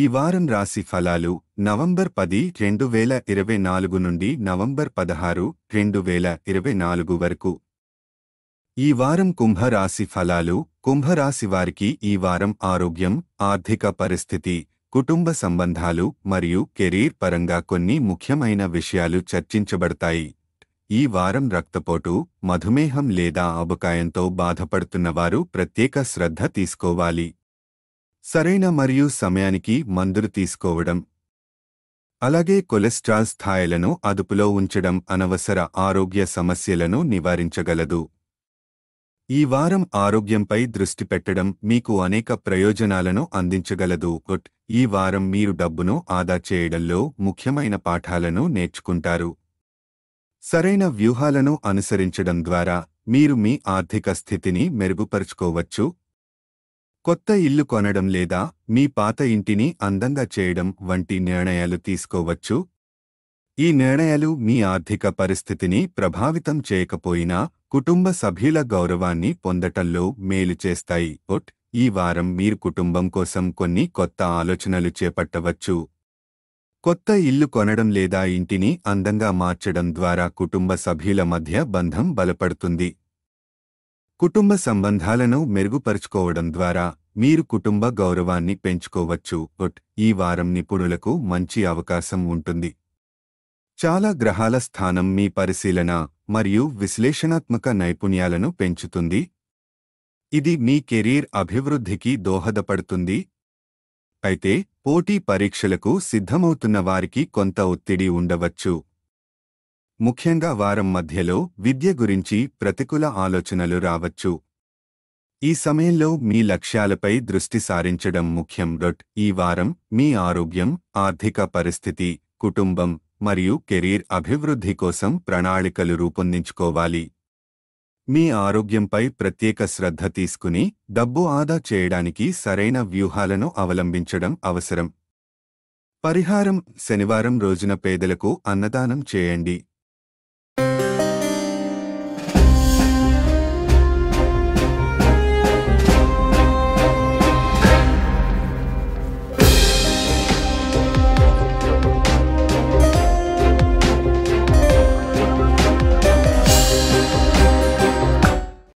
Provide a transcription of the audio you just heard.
ఈ వారం రాశి ఫలాలు నవంబర్ పది రెండు వేల ఇరవై నాలుగు నుండి నవంబర్ పదహారు రెండు వేల ఇరవై నాలుగు వరకు ఈ వారం కుంభరాశి ఫలాలు కుంభరాశి వారికి ఈ వారం ఆరోగ్యం ఆర్థిక పరిస్థితి కుటుంబ సంబంధాలు మరియు కెరీర్ పరంగా కొన్ని ముఖ్యమైన విషయాలు చర్చించబడతాయి ఈ వారం రక్తపోటు మధుమేహం లేదా అబకాయంతో బాధపడుతున్నవారు ప్రత్యేక శ్రద్ధ తీసుకోవాలి సరైన మరియు సమయానికి మందులు తీసుకోవడం అలాగే కొలెస్ట్రాల్ స్థాయిలను అదుపులో ఉంచడం అనవసర ఆరోగ్య సమస్యలను నివారించగలదు ఈ వారం ఆరోగ్యంపై దృష్టి పెట్టడం మీకు అనేక ప్రయోజనాలను అందించగలదు ఈ వారం మీరు డబ్బును ఆదా చేయడంలో ముఖ్యమైన పాఠాలను నేర్చుకుంటారు సరైన వ్యూహాలను అనుసరించడం ద్వారా మీరు మీ ఆర్థిక స్థితిని మెరుగుపరుచుకోవచ్చు కొత్త ఇల్లు కొనడం లేదా మీ పాత ఇంటిని అందంగా చేయడం వంటి నిర్ణయాలు తీసుకోవచ్చు ఈ నిర్ణయాలు మీ ఆర్థిక పరిస్థితిని ప్రభావితం చేయకపోయినా కుటుంబ సభ్యుల గౌరవాన్ని పొందటంలో మేలు చేస్తాయి ఒట్ ఈ వారం మీరు కుటుంబం కోసం కొన్ని కొత్త ఆలోచనలు చేపట్టవచ్చు కొత్త ఇల్లు కొనడం లేదా ఇంటిని అందంగా మార్చడం ద్వారా కుటుంబ సభ్యుల మధ్య బంధం బలపడుతుంది కుటుంబ సంబంధాలను మెరుగుపరుచుకోవడం ద్వారా మీరు కుటుంబ గౌరవాన్ని పెంచుకోవచ్చు ఈ వారం నిపుణులకు మంచి అవకాశం ఉంటుంది చాలా గ్రహాల స్థానం మీ పరిశీలన మరియు విశ్లేషణాత్మక నైపుణ్యాలను పెంచుతుంది ఇది మీ కెరీర్ అభివృద్ధికి దోహదపడుతుంది అయితే పోటీ పరీక్షలకు సిద్ధమవుతున్న వారికి కొంత ఒత్తిడి ఉండవచ్చు ముఖ్యంగా వారం మధ్యలో విద్య గురించి ప్రతికూల ఆలోచనలు రావచ్చు ఈ సమయంలో మీ లక్ష్యాలపై దృష్టి సారించడం ముఖ్యం డొట్ ఈ వారం మీ ఆరోగ్యం ఆర్థిక పరిస్థితి కుటుంబం మరియు కెరీర్ అభివృద్ధి కోసం ప్రణాళికలు రూపొందించుకోవాలి మీ ఆరోగ్యంపై ప్రత్యేక శ్రద్ధ తీసుకుని డబ్బు ఆదా చేయడానికి సరైన వ్యూహాలను అవలంబించడం అవసరం పరిహారం శనివారం రోజున పేదలకు అన్నదానం చేయండి